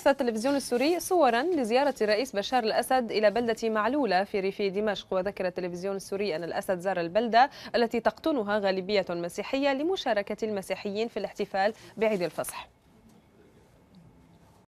بث التلفزيون السوري صورا لزيارة الرئيس بشار الأسد إلى بلدة معلولة في ريف دمشق وذكر التلفزيون السوري أن الأسد زار البلدة التي تقطنها غالبية مسيحية لمشاركة المسيحيين في الاحتفال بعيد الفصح